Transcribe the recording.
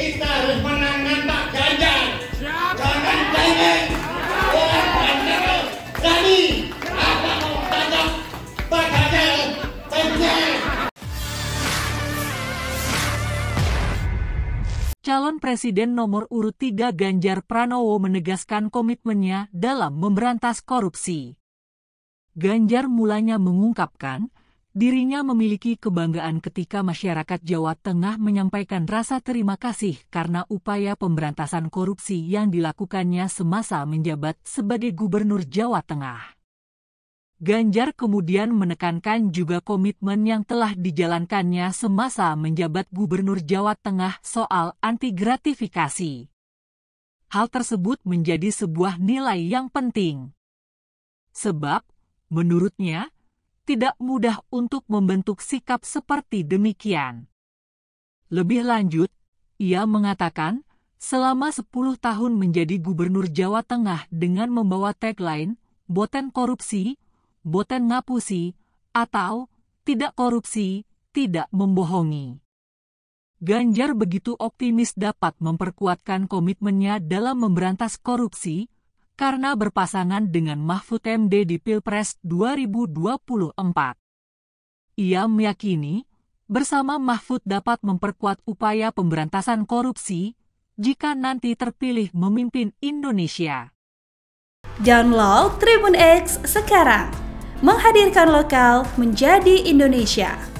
kita harus menangkan Pak Ganjar. Jangan pengen orang Ganjar jadi apa mau tanya Pak Ganjar pengen. Calon Presiden nomor urut 3 Ganjar Pranowo menegaskan komitmennya dalam memberantas korupsi. Ganjar mulanya mengungkapkan Dirinya memiliki kebanggaan ketika masyarakat Jawa Tengah menyampaikan rasa terima kasih karena upaya pemberantasan korupsi yang dilakukannya semasa menjabat sebagai Gubernur Jawa Tengah. Ganjar kemudian menekankan juga komitmen yang telah dijalankannya semasa menjabat Gubernur Jawa Tengah soal anti-gratifikasi. Hal tersebut menjadi sebuah nilai yang penting. Sebab, menurutnya, tidak mudah untuk membentuk sikap seperti demikian. Lebih lanjut, ia mengatakan, selama 10 tahun menjadi gubernur Jawa Tengah dengan membawa tagline boten korupsi, boten ngapusi, atau tidak korupsi, tidak membohongi. Ganjar begitu optimis dapat memperkuatkan komitmennya dalam memberantas korupsi, karena berpasangan dengan Mahfud MD di Pilpres 2024. Ia meyakini bersama Mahfud dapat memperkuat upaya pemberantasan korupsi jika nanti terpilih memimpin Indonesia. Download Tribun X sekarang, menghadirkan lokal menjadi Indonesia.